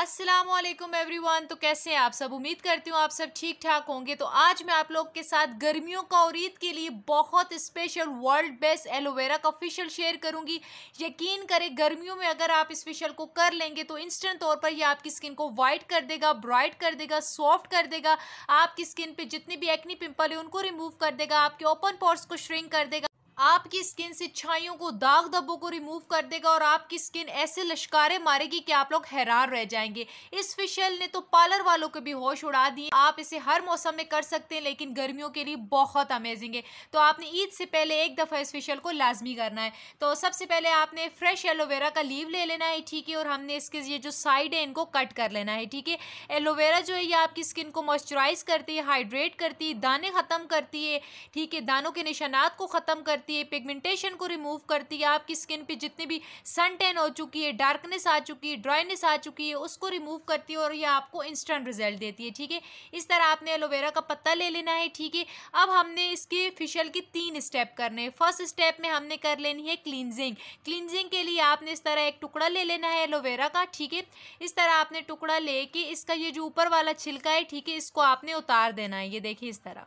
Aslam everyone तो कैसे हैं आप सब उम्मीद करती हूँ आप सब ठीक ठाक होंगे तो आज मैं आप लोग के साथ गर्मियों का और ईद के लिए बहुत स्पेशल वर्ल्ड बेस्ट एलोवेरा का फेशियल शेयर करूँगी यकीन करें गर्मियों में अगर आप इस फेशियल को कर लेंगे तो इंस्टेंट तौर पर यह आपकी स्किन को वाइट कर देगा ब्राइट कर देगा सॉफ्ट कर देगा आपकी स्किन पर जितनी भी एक्नी पिम्पल है उनको रिमूव कर देगा आपके ओपन पोर्स को श्रिंक कर देगा आपकी स्किन से छाइयों को दाग धब्बों को रिमूव कर देगा और आपकी स्किन ऐसे लश्कारे मारेगी कि आप लोग हैरान रह जाएंगे इस फेशियल ने तो पार्लर वालों के भी होश उड़ा दी आप इसे हर मौसम में कर सकते हैं लेकिन गर्मियों के लिए बहुत अमेजिंग है तो आपने ईद से पहले एक दफ़ा इस फेशियल को लाजमी करना है तो सबसे पहले आपने फ्रेश एलोवेरा का लीव ले लेना है ठीक है और हमने इसके ये जो साइड है इनको कट कर लेना है ठीक है एलोवेरा जो है ये आपकी स्किन को मॉइस्चराइज करती है हाइड्रेट करती है दाने ख़त्म करती है ठीक है दानों के निशानात को ख़त्म करती करती है पिगमेंटेशन को रिमूव करती है आपकी स्किन पे जितनी भी सन टेन हो चुकी है डार्कनेस आ चुकी है ड्राइनेस आ चुकी है उसको रिमूव करती है और ये आपको इंस्टेंट रिजल्ट देती है ठीक है इस तरह आपने एलोवेरा का पत्ता ले लेना है ठीक है अब हमने इसके फेशियल के तीन स्टेप करने हैं फर्स्ट स्टेप में हमने कर लेनी है क्लिनजिंग क्लिनजिंग के लिए आपने इस तरह एक टुकड़ा ले लेना है एलोवेरा का ठीक है इस तरह आपने टुकड़ा ले इसका ये जो ऊपर वाला छिलका है ठीक है इसको आपने उतार देना है ये देखिए इस तरह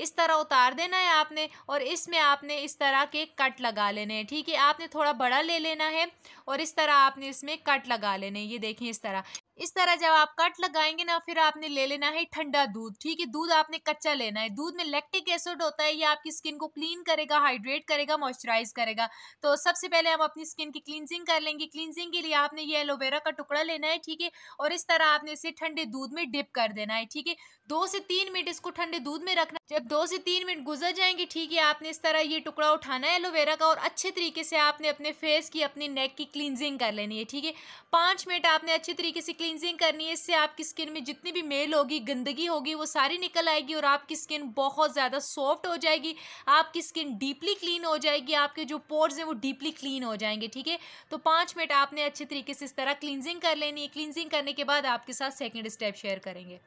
इस तरह उतार देना है आपने और इसमें आपने इस तरह के कट लगा लेने हैं ठीक है आपने थोड़ा बड़ा ले लेना है और इस तरह आपने इसमें कट लगा लेने ये देखें इस तरह इस तरह जब आप कट लगाएंगे ना फिर आपने ले लेना है ठंडा दूध ठीक है दूध आपने कच्चा लेना है दूध में लैक्टिक एसिड होता है ये आपकी स्किन को क्लीन करेगा हाइड्रेट करेगा मॉइस्चराइज करेगा तो सबसे पहले हम अपनी स्किन की क्लींजिंग कर लेंगे क्लींजिंग के लिए आपने ये एलोवेरा का टुकड़ा लेना है ठीक है और इस तरह आपने इसे ठंडे दूध में डिप कर देना है ठीक है दो से तीन मिनट इसको ठंडे दूध में रखना जब दो से तीन मिनट गुजर जाएंगे ठीक है आपने इस तरह ये टुकड़ा उठाना है एलोवेरा का और अच्छे तरीके से आपने अपने फेस की अपने नेक की क्लींजिंग कर लेनी है ठीक है पाँच मिनट आपने अच्छे तरीके से क्लिनजिंग करनी है इससे आपकी स्किन में जितनी भी मेल होगी गंदगी होगी वो सारी निकल आएगी और आपकी स्किन बहुत ज़्यादा सॉफ्ट हो जाएगी आपकी स्किन डीपली क्लीन हो जाएगी आपके जो पोर्स हैं वो डीपली क्लीन हो जाएंगे ठीक है तो पाँच मिनट आपने अच्छे तरीके से इस तरह क्लिनजिंग कर लेनी है क्लिनजिंग करने के बाद आपके साथ सेकेंड स्टेप शेयर करेंगे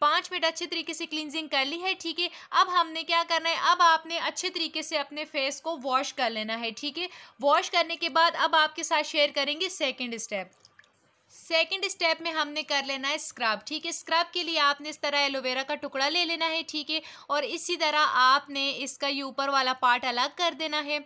पाँच मिनट अच्छे तरीके से क्लिनजिंग कर ली है ठीक है अब हमने क्या करना है अब आपने अच्छे तरीके से अपने फेस को वॉश कर लेना है ठीक है वॉश करने के बाद अब आपके साथ शेयर करेंगे सेकेंड स्टेप सेकेंड स्टेप में हमने कर लेना है स्क्रब ठीक है स्क्रब के लिए आपने इस तरह एलोवेरा का टुकड़ा ले लेना है ठीक है और इसी तरह आपने इसका ये ऊपर वाला पार्ट अलग कर देना है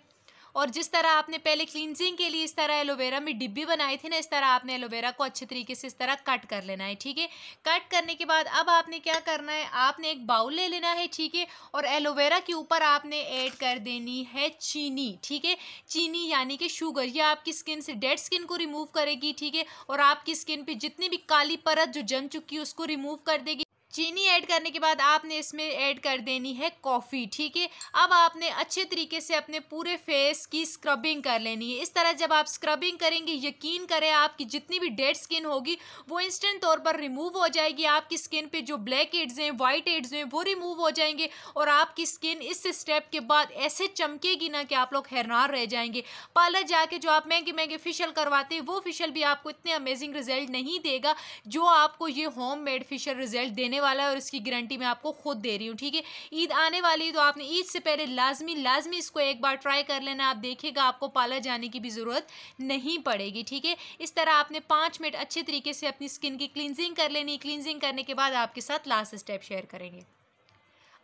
और जिस तरह आपने पहले क्लिनजिंग के लिए इस तरह एलोवेरा में डिब्बी बनाई थी ना इस तरह आपने एलोवेरा को अच्छे तरीके से इस तरह कट कर लेना है ठीक है कट करने के बाद अब आपने क्या करना है आपने एक बाउल ले लेना है ठीक है और एलोवेरा के ऊपर आपने ऐड कर देनी है चीनी ठीक है चीनी यानी कि शुगर ये आपकी स्किन से डेड स्किन को रिमूव करेगी ठीक है और आपकी स्किन पर जितनी भी काली परत जो जम चुकी है उसको रिमूव कर देगी चीनी ऐड करने के बाद आपने इसमें ऐड कर देनी है कॉफ़ी ठीक है अब आपने अच्छे तरीके से अपने पूरे फेस की स्क्रबिंग कर लेनी है इस तरह जब आप स्क्रबिंग करेंगे यकीन करें आपकी जितनी भी डेड स्किन होगी वो इंस्टेंट तौर पर रिमूव हो जाएगी आपकी स्किन पे जो ब्लैक एड्स हैं वाइट एड्स हैं वो रिमूव हो जाएंगे और आपकी स्किन इस स्टेप के बाद ऐसे चमकेगी ना कि आप लोग हैरान रह जाएंगे पार्लर जाके जो आप महंगे महंगे फेशियल करवाते हैं वो फेशियल भी आपको इतने अमेजिंग रिजल्ट नहीं देगा जो आपको ये होम मेड फेशियल रिजल्ट देने वाला है और इसकी गारंटी मैं आपको खुद दे रही हूँ ठीक है ईद आने वाली है तो आपने ईद से पहले लाजमी लाजमी इसको एक बार ट्राई कर लेना आप देखिएगा आपको पार्लर जाने की भी ज़रूरत नहीं पड़ेगी ठीक है इस तरह आपने पाँच मिनट अच्छे तरीके से अपनी स्किन की क्लिनजिंग कर लेनी क्लिनजिंग करने के बाद आपके साथ लास्ट स्टेप शेयर करेंगे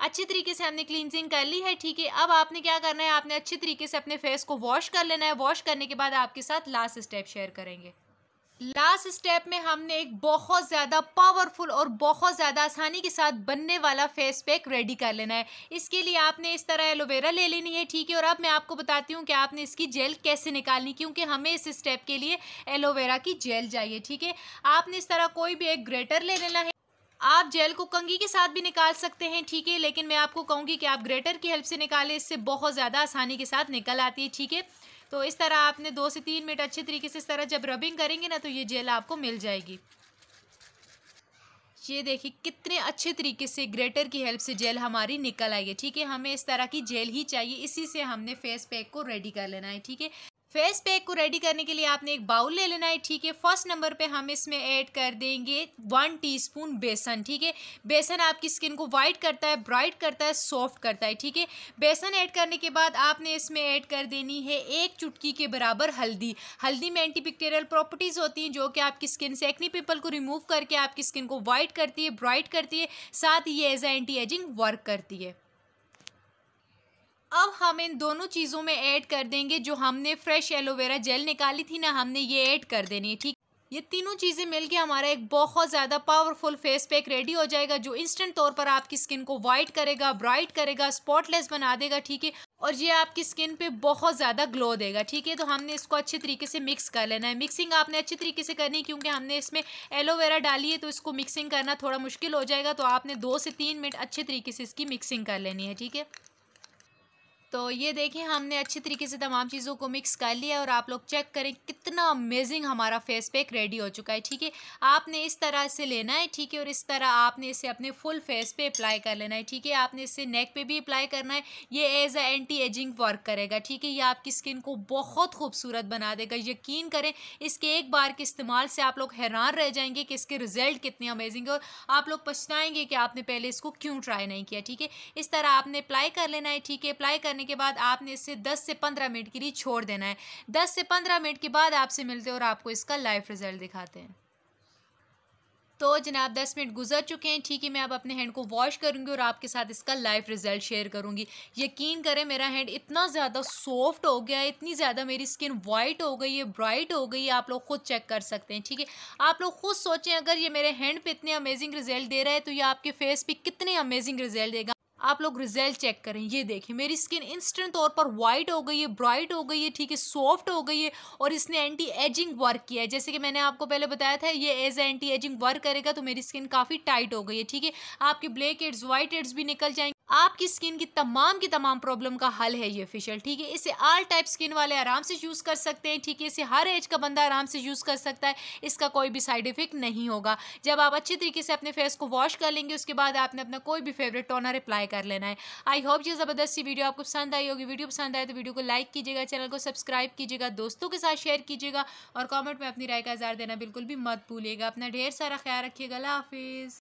अच्छे तरीके से हमने क्लिनजिंग कर ली है ठीक है अब आपने क्या करना है आपने अच्छे तरीके से अपने फेस को वॉश कर लेना है वॉश करने के बाद आपके साथ लास्ट स्टेप शेयर करेंगे लास्ट स्टेप में हमने एक बहुत ज़्यादा पावरफुल और बहुत ज़्यादा आसानी के साथ बनने वाला फेस पैक रेडी कर लेना है इसके लिए आपने इस तरह एलोवेरा ले लेनी है ठीक है और अब मैं आपको बताती हूँ कि आपने इसकी जेल कैसे निकालनी क्योंकि हमें इस स्टेप के लिए एलोवेरा की जेल चाहिए ठीक है आपने इस तरह कोई भी एक ग्रेटर ले लेना है आप जेल को कंगी के साथ भी निकाल सकते हैं ठीक है लेकिन मैं आपको कहूँगी कि आप ग्रेटर की हेल्प से निकालें इससे बहुत ज़्यादा आसानी के साथ निकल आती है ठीक है तो इस तरह आपने दो से तीन मिनट अच्छे तरीके से इस तरह जब रबिंग करेंगे ना तो ये जेल आपको मिल जाएगी ये देखिए कितने अच्छे तरीके से ग्रेटर की हेल्प से जेल हमारी निकल आई है ठीक है हमें इस तरह की जेल ही चाहिए इसी से हमने फेस पैक को रेडी कर लेना है ठीक है फेस पैक को रेडी करने के लिए आपने एक बाउल ले लेना है ठीक है फर्स्ट नंबर पे हम इसमें ऐड कर देंगे वन टीस्पून बेसन ठीक है बेसन आपकी स्किन को वाइट करता है ब्राइट करता है सॉफ्ट करता है ठीक है बेसन ऐड करने के बाद आपने इसमें ऐड कर देनी है एक चुटकी के बराबर हल्दी हल्दी में एंटीबिक्टेरियल प्रॉपर्टीज़ होती हैं जो कि आपकी स्किन से एक्नी पिम्पल को रिमूव करके आपकी स्किन को वाइट करती है ब्राइट करती है साथ ही ये एज एंटी एजिंग वर्क करती है अब हम इन दोनों चीज़ों में ऐड कर देंगे जो हमने फ्रेश एलोवेरा जेल निकाली थी ना हमने ये ऐड कर देनी है ठीक ये तीनों चीज़ें मिलके हमारा एक बहुत ज़्यादा पावरफुल फेस पैक रेडी हो जाएगा जो इंस्टेंट तौर पर आपकी स्किन को वाइट करेगा ब्राइट करेगा स्पॉटलेस बना देगा ठीक है और ये आपकी स्किन पे बहुत ज़्यादा ग्लो देगा ठीक है तो हमने इसको अच्छे तरीके से मिक्स कर लेना है मिक्सिंग आपने अच्छे तरीके से करनी है क्योंकि हमने इसमें एलोवेरा डाली है तो इसको मिक्सिंग करना थोड़ा मुश्किल हो जाएगा तो आपने दो से तीन मिनट अच्छे तरीके से इसकी मिक्सिंग कर लेनी है ठीक है तो ये देखें हमने अच्छे तरीके से तमाम चीज़ों को मिक्स कर लिया और आप लोग चेक करें कितना अमेजिंग हमारा फेस पैक रेडी हो चुका है ठीक है आपने इस तरह से लेना है ठीक है और इस तरह आपने इसे अपने फुल फेस पे अप्लाई कर लेना है ठीक है आपने इसे नेक पे भी अप्लाई करना है ये as a anti aging work करेगा ठीक है ये आपकी स्किन को बहुत खूबसूरत बना देगा यकीन करें इसके एक बार के इस्तेमाल से आप लोग हैरान रह जाएंगे कि इसके रिजल्ट कितने अमेजिंग है और आप लोग पछताएंगे कि आपने पहले इसको क्यों ट्राई नहीं किया ठीक है इस तरह आपने अप्लाई कर लेना है ठीक है अप्लाई करने के बाद आपने इसे दस से पंद्रह मिनट के लिए छोड़ देना है दस से पंद्रह मिनट के बाद आपसे मिलते हैं और आपको इसका लाइव रिज़ल्ट दिखाते हैं तो जनाब दस मिनट गुजर चुके हैं ठीक है मैं अब अपने हैंड को वॉश करूंगी और आपके साथ इसका लाइव रिजल्ट शेयर करूंगी यकीन करें मेरा हैंड इतना ज़्यादा सॉफ्ट हो गया है इतनी ज़्यादा मेरी स्किन वाइट हो गई है ब्राइट हो गई है आप लोग खुद चेक कर सकते हैं ठीक है आप लोग खुद सोचें अगर ये मेरे हैंड पर इतने अमेजिंग रिजल्ट दे रहा है तो ये आपके फेस पर कितने अमेजिंग रिजल्ट देगा आप लोग रिजल्ट चेक करें ये देखें मेरी स्किन इंस्टेंट तौर पर वाइट हो गई है ब्राइट हो गई है ठीक है सॉफ्ट हो गई है और इसने एंटी एजिंग वर्क किया है जैसे कि मैंने आपको पहले बताया था ये एज एंटी एजिंग वर्क करेगा तो मेरी स्किन काफ़ी टाइट हो गई है ठीक है आपके ब्लैक एड्स व्हाइट एड्स भी निकल जाएंगे आपकी स्किन की तमाम की तमाम प्रॉब्लम का हल है ये फेशियल ठीक है इसे आल टाइप स्किन वाले आराम से यूज़ कर सकते हैं ठीक है इसे हर एज का बंदा आराम से यूज़ कर सकता है इसका कोई भी साइड इफेक्ट नहीं होगा जब आप अच्छे तरीके से अपने फेस को वॉश कर लेंगे उसके बाद आपने अपना कोई भी फेवरेट टोनर अप्लाई कर लेना है आई होप ये ज़बरदस्त सी वीडियो आपको पसंद आई होगी वीडियो पसंद आए तो वीडियो को लाइक कीजिएगा चैनल को सब्सक्राइब कीजिएगा दोस्तों के साथ शेयर कीजिएगा और कॉमेंट में अपनी राय का इजहार देना बिल्कुल भी मत भूलिएगा अपना ढेर सारा ख्याल रखिएगा हाफिज़